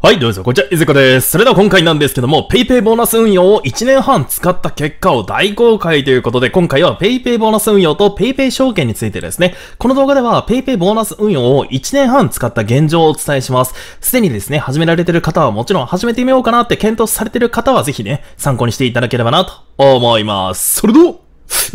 はい、どうぞ、こちら、いずこです。それでは今回なんですけども、PayPay ボーナス運用を1年半使った結果を大公開ということで、今回は PayPay ボーナス運用と PayPay 証券についてですね、この動画では PayPay ボーナス運用を1年半使った現状をお伝えします。すでにですね、始められてる方はもちろん始めてみようかなって検討されてる方はぜひね、参考にしていただければなと思います。それでは、行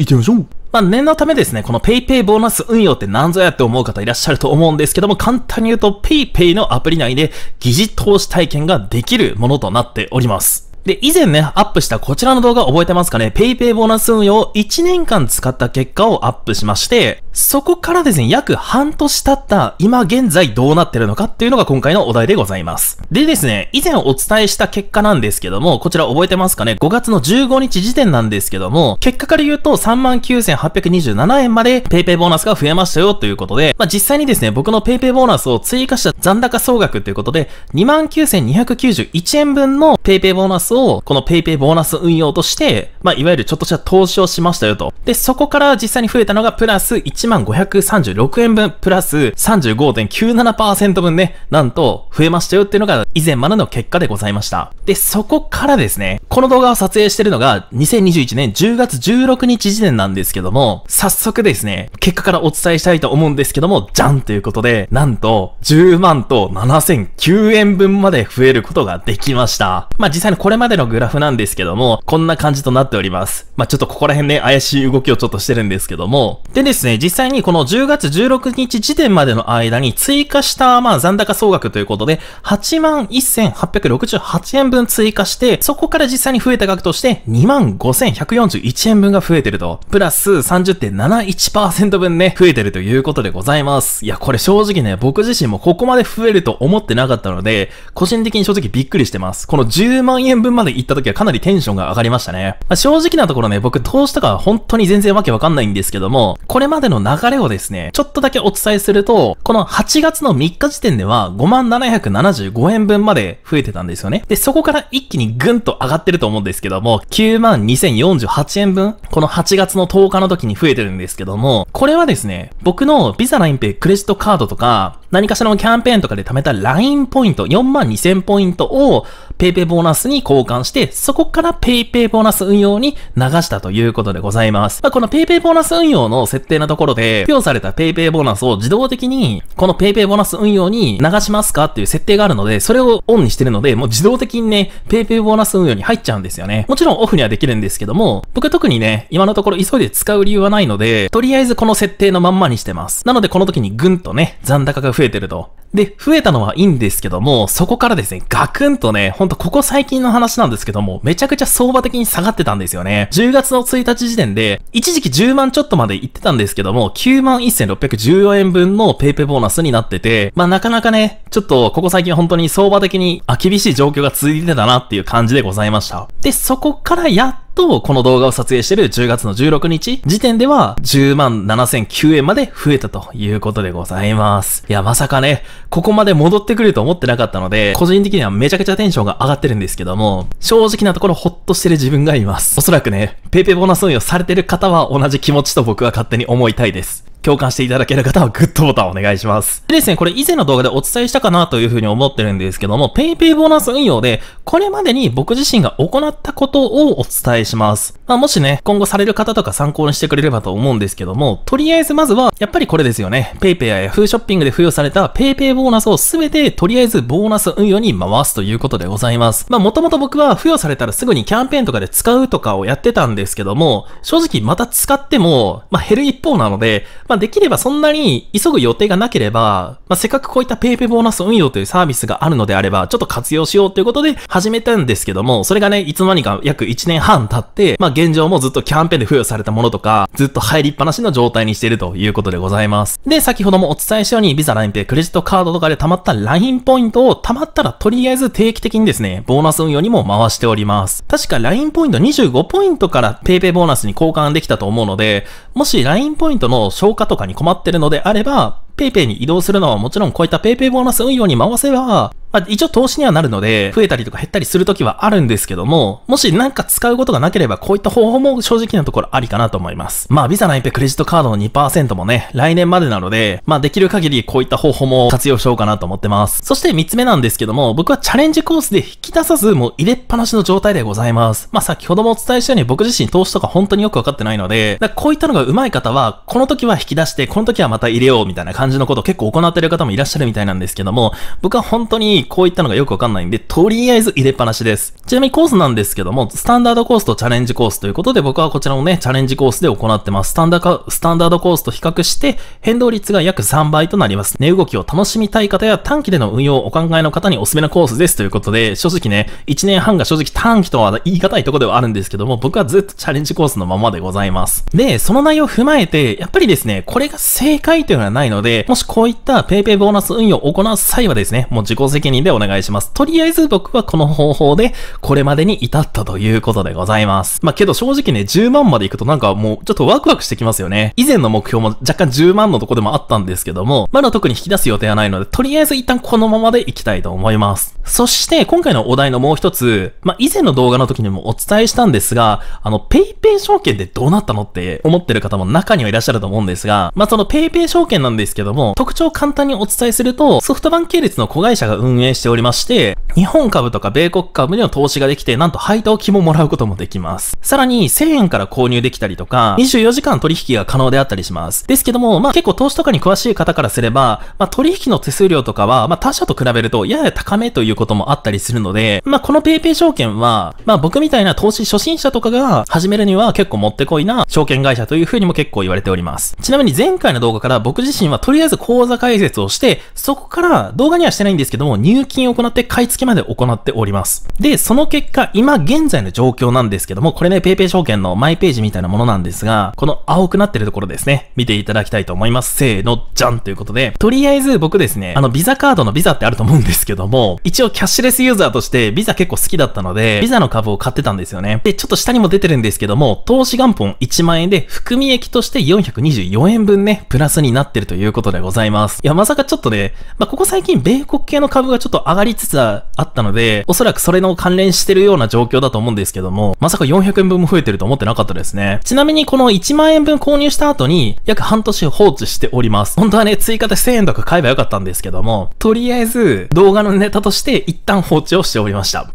ってみましょうまあ、念のためですね、この PayPay ボーナス運用って何ぞやって思う方いらっしゃると思うんですけども、簡単に言うと PayPay のアプリ内で疑似投資体験ができるものとなっております。で、以前ね、アップしたこちらの動画覚えてますかね ?PayPay ボーナス運用を1年間使った結果をアップしまして、そこからですね、約半年経った今現在どうなってるのかっていうのが今回のお題でございます。でですね、以前お伝えした結果なんですけども、こちら覚えてますかね ?5 月の15日時点なんですけども、結果から言うと39,827円まで PayPay ボーナスが増えましたよということで、まあ、実際にですね、僕の PayPay ボーナスを追加した残高総額ということで、29,291円分の PayPay ボーナスを、この PayPay ボーナス運用として、まあ、いわゆるちょっとした投資をしましたよと。で、そこから実際に増えたのがプラス1 8万536円分、プラス35.97%分ね、なんと増えましたよっていうのが以前までの結果でございました。で、そこからですね、この動画を撮影してるのが2021年10月16日時点なんですけども、早速ですね、結果からお伝えしたいと思うんですけども、じゃんということで、なんと10万と7009円分まで増えることができました。まあ、実際にこれまでのグラフなんですけども、こんな感じとなっております。まあ、ちょっとここら辺ね、怪しい動きをちょっとしてるんですけども、でですね、実際にこの10月16日時点までの間に追加した、まあ、残高総額ということで、81,868円分追加して、そこから実際に増えた額として、25,141円分が増えてると。プラス30.71%分ね、増えてるということでございます。いや、これ正直ね、僕自身もここまで増えると思ってなかったので、個人的に正直びっくりしてます。この10万円分まで行った時はかなりテンションが上がりましたね。まあ、正直なところね、僕投資とか本当に全然わけわかんないんですけども、これまでの流れをですね、ちょっとだけお伝えすると、この8月の3日時点では5775円分まで増えてたんですよね。で、そこから一気にぐんと上がってると思うんですけども、92,048円分、この8月の10日の時に増えてるんですけども、これはですね、僕の Visa ンペイクレジットカードとか、何かしらのキャンペーンとかで貯めた LINE ポイント、42,000ポイントを PayPay ボーナスに交換して、そこから PayPay ボーナス運用に流したということでございます。まあ、この PayPay ボーナス運用の設定のところろで、付与された PayPay ボーナスを自動的に、この PayPay ボーナス運用に流しますかっていう設定があるので、それをオンにしてるので、もう自動的にね、PayPay ボーナス運用に入っちゃうんですよね。もちろんオフにはできるんですけども、僕特にね、今のところ急いで使う理由はないので、とりあえずこの設定のまんまにしてます。なのでこの時にぐんとね、残高が増えてると。で、増えたのはいいんですけども、そこからですね、ガクンとね、ほんとここ最近の話なんですけども、めちゃくちゃ相場的に下がってたんですよね。10月の1日時点で、一時期10万ちょっとまで行ってたんですけども、91,614円分のペーペーボーナスになってて、まあなかなかね、ちょっとここ最近本当に相場的に、あ、厳しい状況が続いてたなっていう感じでございました。で、そこからやっと、この動画を撮影してる10月の16日時点では10万7009円まで増えたということでございます。いや、まさかね、ここまで戻ってくると思ってなかったので、個人的にはめちゃくちゃテンションが上がってるんですけども、正直なところほっとしてる自分がいます。おそらくね、ペーペーボーナス運用されてる方は同じ気持ちと僕は勝手に思いたいです。共感していただける方はグッドボタンお願いします。でですね、これ以前の動画でお伝えしたかなというふうに思ってるんですけども、PayPay ボーナス運用で、これまでに僕自身が行ったことをお伝えします。まあ、もしね、今後される方とか参考にしてくれればと思うんですけども、とりあえずまずは、やっぱりこれですよね。PayPay や Yahoo ショッピングで付与された PayPay ボーナスをすべて、とりあえずボーナス運用に回すということでございます。まあ、もともと僕は付与されたらすぐにキャンペーンとかで使うとかをやってたんですけども、正直また使っても、まあ、減る一方なので、まあ、できればそんなに急ぐ予定がなければ、まあ、せっかくこういった PayPay ボーナス運用というサービスがあるのであれば、ちょっと活用しようということで始めたんですけども、それがね、いつの間にか約1年半経って、まあ、現状もずっとキャンペーンで付与されたものとか、ずっと入りっぱなしの状態にしているということでございます。で、先ほどもお伝えしたように、ビザ LINEPay クレジットカードとかで溜まった LINE ポイントを溜まったらとりあえず定期的にですね、ボーナス運用にも回しております。確か LINE ポイント25ポイントから PayPay ボーナスに交換できたと思うので、もし LINE ポイントの消化とかに困ってるのであれば、PayPay に移動するのはもちろんこういった PayPay ボーナス運用に回せば、まあ、一応投資にはなるので、増えたりとか減ったりするときはあるんですけども、もしなんか使うことがなければ、こういった方法も正直なところありかなと思います。まあ、ビザなイペクレジットカードの2%もね、来年までなので、まあ、できる限りこういった方法も活用しようかなと思ってます。そして3つ目なんですけども、僕はチャレンジコースで引き出さず、もう入れっぱなしの状態でございます。まあ、先ほどもお伝えしたように僕自身投資とか本当によくわかってないので、だこういったのが上手い方は、この時は引き出して、この時はまた入れようみたいな感じのことを結構行ってる方もいらっしゃるみたいなんですけども、僕は本当ににこういったのがよくわかんないんで、とりあえず入れっぱなしです。ちなみにコースなんですけども、スタンダードコースとチャレンジコースということで、僕はこちらもね、チャレンジコースで行ってます。スタンダード、スタンダードコースと比較して、変動率が約3倍となります。値動きを楽しみたい方や短期での運用をお考えの方におすすめのコースですということで、正直ね、1年半が正直短期とは言い難いとこではあるんですけども、僕はずっとチャレンジコースのままでございます。で、その内容を踏まえて、やっぱりですね、これが正解というのはないので、もしこういった PayPay ボーナス運用を行う際はですね、もう自己責任人でお願いします。とりあえず僕はこの方法でこれまでに至ったということでございます。まあ、けど正直ね、10万まで行くとなんかもうちょっとワクワクしてきますよね。以前の目標も若干10万のとこでもあったんですけども、まだ特に引き出す予定はないので、とりあえず一旦このままで行きたいと思います。そして、今回のお題のもう一つ、まあ、以前の動画の時にもお伝えしたんですが、あの、PayPay 証券ってどうなったのって思ってる方も中にはいらっしゃると思うんですが、まあ、その PayPay 証券なんですけども、特徴を簡単にお伝えすると、ソフトバンク系列の子会社が運営運営しておりまして、日本株とか米国株での投資ができて、なんと配当金ももらうこともできます。さらに、1000円から購入できたりとか、24時間取引が可能であったりします。ですけども、まあ結構投資とかに詳しい方からすれば、まあ取引の手数料とかは、まあ他社と比べるとやや高めということもあったりするので、まあこの PayPay 証券は、まあ僕みたいな投資初心者とかが始めるには結構もってこいな証券会社というふうにも結構言われております。ちなみに前回の動画から僕自身はとりあえず講座解説をして、そこから動画にはしてないんですけども、入金を行って買い付けまで行っております。で、その結果、今現在の状況なんですけども、これね、PayPay 証券のマイページみたいなものなんですが、この青くなってるところですね、見ていただきたいと思います。せーの、じゃんということで、とりあえず僕ですね、あの、ビザカードのビザってあると思うんですけども、一応キャッシュレスユーザーとして、ビザ結構好きだったので、ビザの株を買ってたんですよね。で、ちょっと下にも出てるんですけども、投資元本1万円で、含み益として424円分ね、プラスになってるということでございます。いや、まさかちょっとね、まあ、ここ最近米国系の株がちょっと上がりつつあったので、おそらくそれの関連してるような状況だと思うんですけども、まさか400円分も増えてると思ってなかったですね。ちなみにこの1万円分購入した後に、約半年放置しております。本当はね、追加で1000円とか買えばよかったんですけども、とりあえず動画のネタとして一旦放置をしておりました。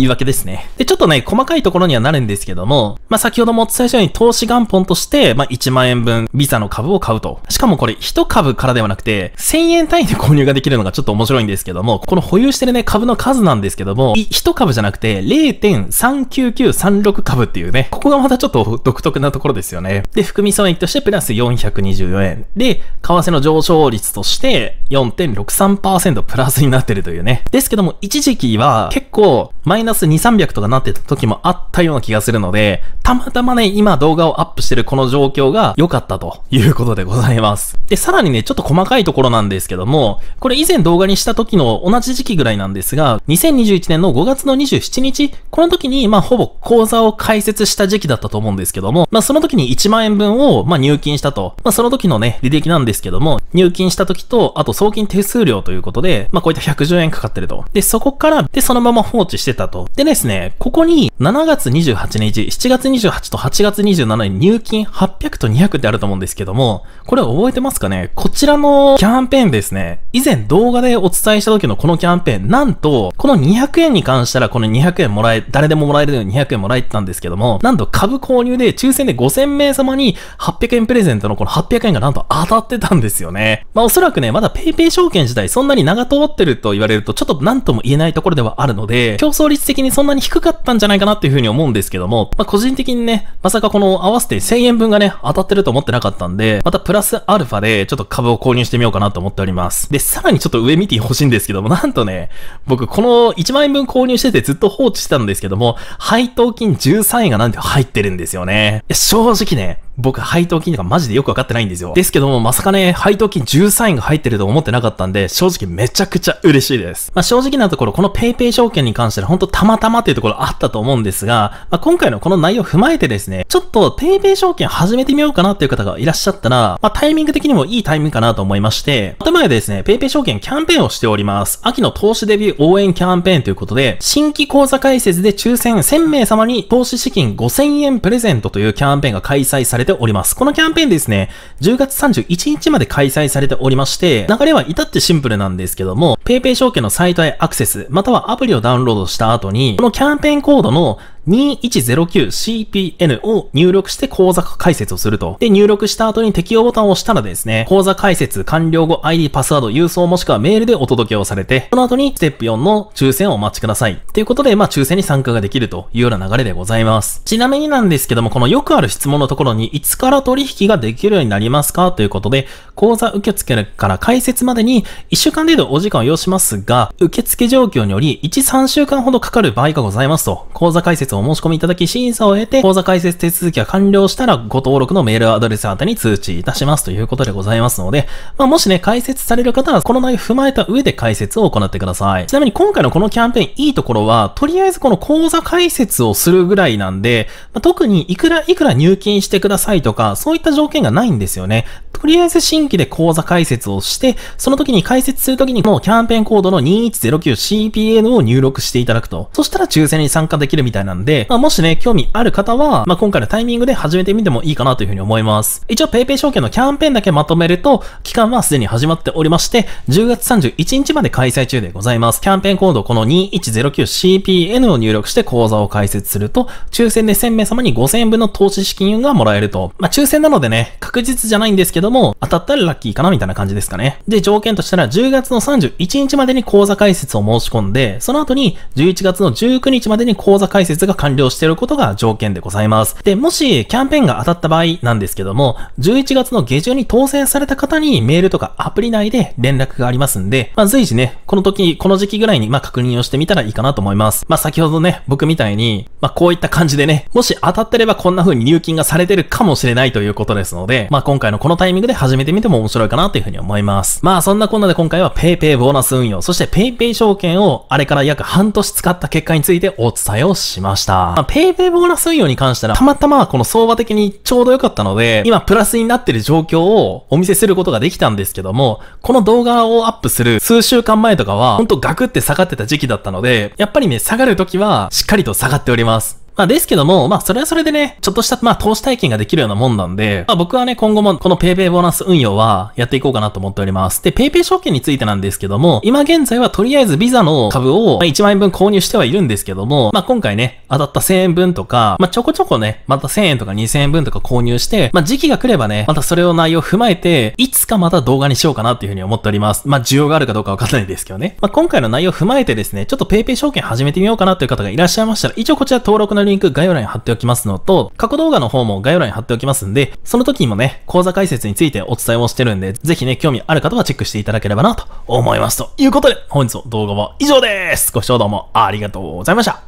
言い訳ですね。で、ちょっとね、細かいところにはなるんですけども、まあ、先ほどもお伝えしたように投資元本として、まあ、1万円分、ビザの株を買うと。しかもこれ、1株からではなくて、1000円単位で購入ができるのがちょっと面白いんですけども、この保有してるね、株の数なんですけども、1株じゃなくて、0.39936株っていうね、ここがまたちょっと独特なところですよね。で、含み損益としてプラス424円。で、為替の上昇率として4.63%プラスになってるというね。ですけども、一時期は結構、マイナナス2、300とかなってた時もあったような気がするので、たまたまね、今動画をアップしてるこの状況が良かったということでございます。で、さらにね、ちょっと細かいところなんですけども、これ以前動画にした時の同じ時期ぐらいなんですが、2021年の5月の27日、この時に、まあ、ほぼ口座を開設した時期だったと思うんですけども、まあ、その時に1万円分を、まあ、入金したと。まあ、その時のね、履歴なんですけども、入金した時と、あと送金手数料ということで、まあ、こういった110円かかってると。で、そこから、で、そのまま放置してたと。でですね、ここに7月28日、7月28と8月27に入金800と200ってあると思うんですけども、これ覚えてますかねこちらのキャンペーンですね、以前動画でお伝えした時のこのキャンペーン、なんと、この200円に関したらこの200円もらえ、誰でももらえるように200円もらえてたんですけども、なんと株購入で抽選で5000名様に800円プレゼントのこの800円がなんと当たってたんですよね。まあおそらくね、まだ PayPay 証券自体そんなに長通ってると言われるとちょっと何とも言えないところではあるので、競争率率的にそんなに低かったんじゃないかなっていうふうに思うんですけども、まあ、個人的にね、まさかこの合わせて1000円分がね、当たってると思ってなかったんで、またプラスアルファでちょっと株を購入してみようかなと思っております。で、さらにちょっと上見てほしいんですけども、なんとね、僕この1万円分購入しててずっと放置してたんですけども、配当金13円がなんて入ってるんですよね。いや、正直ね、僕配当金とかマジでよくわかってないんですよ。ですけども、まさかね、配当金13円が入ってると思ってなかったんで、正直めちゃくちゃ嬉しいです。まあ、正直なところ、この PayPay 証券に関しては本当たまたまっていうところあったと思うんですが、まあ、今回のこの内容を踏まえてですね、ちょっと PayPay 証券始めてみようかなっていう方がいらっしゃったら、まあ、タイミング的にもいいタイミングかなと思いまして、頭でですね、PayPay 証券キャンペーンをしております。秋の投資デビュー応援キャンペーンということで、新規講座開設で抽選1000名様に投資資金5000円プレゼントというキャンペーンが開催されております。このキャンペーンですね、10月31日まで開催されておりまして、流れは至ってシンプルなんですけども、PayPay 証券のサイトへアクセス、またはアプリをダウンロードした後に、このキャンペーンコードの 2109CPN を入力して口座解説をすると。で、入力した後に適用ボタンを押したらですね、口座解説完了後 ID、パスワード、郵送もしくはメールでお届けをされて、その後にステップ4の抽選をお待ちください。ということで、まあ抽選に参加ができるというような流れでございます。ちなみになんですけども、このよくある質問のところに、いつから取引ができるようになりますかということで、口座受付から解説までに1週間程度お時間を要しますが、受付状況により1、3週間ほどかかる場合がございますと、口座解説をお申し込みいただき、審査を経て、口座開設手続きが完了したら、ご登録のメールアドレス宛に通知いたしますということでございますので、まあ、もしね、開設される方は、この内容踏まえた上で開設を行ってください。ちなみに今回のこのキャンペーンいいところは、とりあえずこの口座開設をするぐらいなんで、まあ、特にいくらいくら入金してくださいとか、そういった条件がないんですよね。とりあえず新規で口座開設をして、その時に開設する時にもうキャンペーンコードの 2109CPN を入力していただくと。そしたら抽選に参加できるみたいなんで、まあ、もしね、興味ある方は、まあ、今回のタイミングで始めてみてもいいかなというふうに思います。一応 PayPay 証券のキャンペーンだけまとめると、期間はすでに始まっておりまして、10月31日まで開催中でございます。キャンペーンコードこの 2109CPN を入力して講座を開設すると、抽選で1000名様に5000円分の投資資金がもらえると。まあ、抽選なのでね、確実じゃないんですけども、当たったらラッキーかなみたいな感じですかね。で、条件としたら10月の31日までに講座開設を申し込んで、その後に11月の19日までに講座開設がが完了していることが条件でございます。で、もしキャンペーンが当たった場合なんですけども、11月の下旬に当選された方にメールとかアプリ内で連絡がありますんで、まあ、随時ね、この時、この時期ぐらいにまあ確認をしてみたらいいかなと思います。まあ、先ほどね、僕みたいに、まあ、こういった感じでね、もし当たってればこんな風に入金がされてるかもしれないということですので、まあ、今回のこのタイミングで始めてみても面白いかなという風に思います。まあ、そんなこんなで今回は PayPay ボーナス運用、そして PayPay 証券をあれから約半年使った結果についてお伝えをしました。した。まあ、ペイペイボーナス運用に関しては、たまたまこの相場的にちょうど良かったので、今プラスになってる状況をお見せすることができたんですけども、この動画をアップする数週間前とかは、ほんとガクって下がってた時期だったので、やっぱりね、下がる時はしっかりと下がっております。まあですけども、まあそれはそれでね、ちょっとした、まあ投資体験ができるようなもんなんで、まあ僕はね、今後もこの PayPay ボーナス運用はやっていこうかなと思っております。で、PayPay 証券についてなんですけども、今現在はとりあえずビザの株を1万円分購入してはいるんですけども、まあ今回ね、当たった1000円分とか、まあちょこちょこね、また1000円とか2000円分とか購入して、まあ時期が来ればね、またそれを内容踏まえて、いつかまた動画にしようかなっていうふうに思っております。まあ需要があるかどうかわかんないですけどね。まあ今回の内容を踏まえてですね、ちょっと PayPay 証券始めてみようかなという方がいらっしゃいましたら、一応こちら登録のリンク概要欄に貼っておきますのと、過去動画の方も概要欄に貼っておきますんで、その時にもね、講座解説についてお伝えをしてるんで、ぜひね、興味ある方はチェックしていただければなと思います。ということで、本日の動画は以上です。ご視聴どうもありがとうございました。